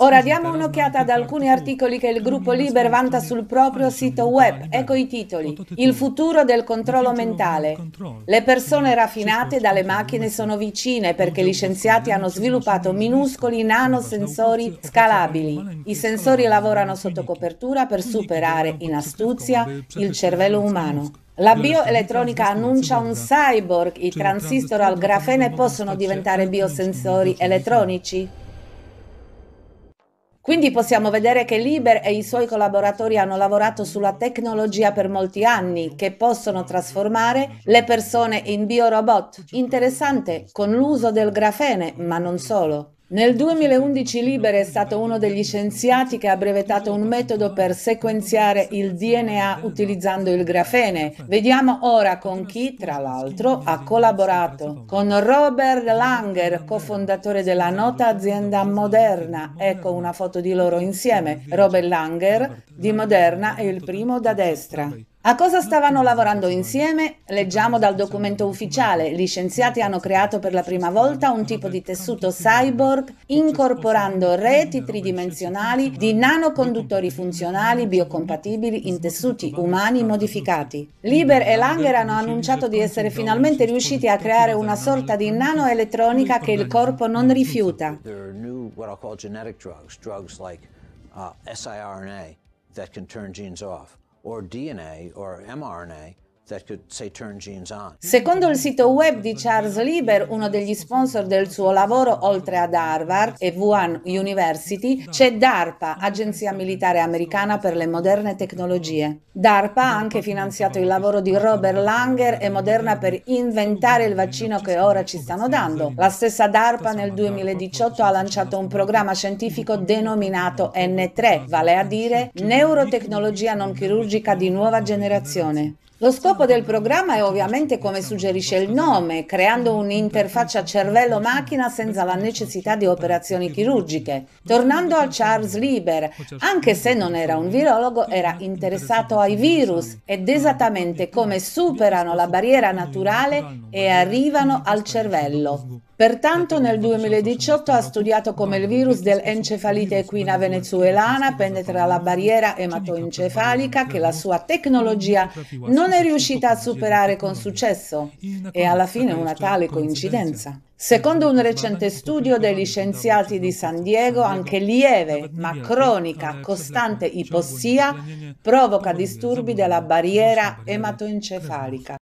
Ora diamo un'occhiata ad alcuni articoli che il gruppo Liber vanta sul proprio sito web. Ecco i titoli. Il futuro del controllo mentale. Le persone raffinate dalle macchine sono vicine perché gli scienziati hanno sviluppato minuscoli nanosensori scalabili. I sensori lavorano sotto copertura per superare in astuzia il cervello umano. La bioelettronica annuncia un cyborg, i cioè, transistor al grafene possono diventare biosensori elettronici? Quindi possiamo vedere che Liber e i suoi collaboratori hanno lavorato sulla tecnologia per molti anni che possono trasformare le persone in biorobot. Interessante con l'uso del grafene, ma non solo. Nel 2011 Liber è stato uno degli scienziati che ha brevettato un metodo per sequenziare il DNA utilizzando il grafene. Vediamo ora con chi, tra l'altro, ha collaborato. Con Robert Langer, cofondatore della nota azienda Moderna. Ecco una foto di loro insieme. Robert Langer di Moderna è il primo da destra. A cosa stavano lavorando insieme? Leggiamo dal documento ufficiale. Gli scienziati hanno creato per la prima volta un tipo di tessuto cyborg incorporando reti tridimensionali di nanoconduttori funzionali biocompatibili in tessuti umani modificati. Lieber e Langer hanno annunciato di essere finalmente riusciti a creare una sorta di nanoelettronica che il corpo non rifiuta. Uh, SIRNA that can turn genes off. or DNA or mRNA Secondo il sito web di Charles Lieber, uno degli sponsor del suo lavoro, oltre ad Harvard e Wuhan University, c'è DARPA, Agenzia Militare Americana per le Moderne Tecnologie. DARPA ha anche finanziato il lavoro di Robert Langer e Moderna per inventare il vaccino che ora ci stanno dando. La stessa DARPA nel 2018 ha lanciato un programma scientifico denominato N3, vale a dire Neurotecnologia non chirurgica di nuova generazione. Lo scopo del programma è ovviamente come suggerisce il nome, creando un'interfaccia cervello-macchina senza la necessità di operazioni chirurgiche. Tornando a Charles Lieber, anche se non era un virologo, era interessato ai virus ed esattamente come superano la barriera naturale e arrivano al cervello. Pertanto nel 2018 ha studiato come il virus dell'encefalite equina venezuelana penetra la barriera ematoencefalica che la sua tecnologia non non è riuscita a superare con successo e alla fine una tale coincidenza. Secondo un recente studio degli scienziati di San Diego, anche lieve ma cronica, costante ipossia provoca disturbi della barriera ematoencefalica.